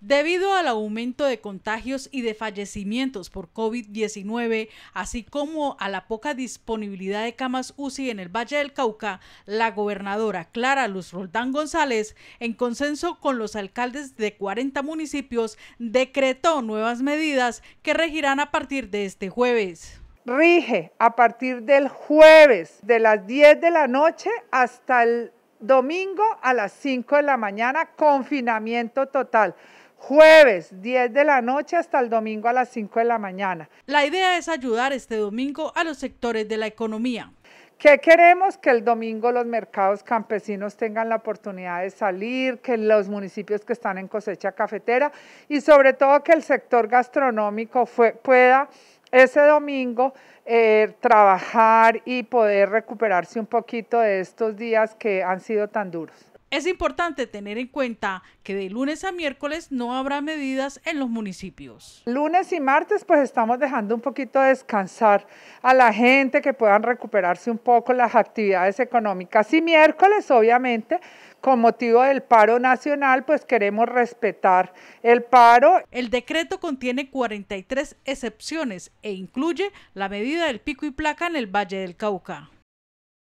Debido al aumento de contagios y de fallecimientos por COVID-19, así como a la poca disponibilidad de camas UCI en el Valle del Cauca, la gobernadora Clara Luz Roldán González, en consenso con los alcaldes de 40 municipios, decretó nuevas medidas que regirán a partir de este jueves rige a partir del jueves de las 10 de la noche hasta el domingo a las 5 de la mañana, confinamiento total jueves 10 de la noche hasta el domingo a las 5 de la mañana. La idea es ayudar este domingo a los sectores de la economía. ¿Qué queremos? Que el domingo los mercados campesinos tengan la oportunidad de salir, que los municipios que están en cosecha cafetera y sobre todo que el sector gastronómico pueda ese domingo eh, trabajar y poder recuperarse un poquito de estos días que han sido tan duros. Es importante tener en cuenta que de lunes a miércoles no habrá medidas en los municipios. Lunes y martes pues estamos dejando un poquito descansar a la gente que puedan recuperarse un poco las actividades económicas y miércoles obviamente con motivo del paro nacional pues queremos respetar el paro. El decreto contiene 43 excepciones e incluye la medida del pico y placa en el Valle del Cauca.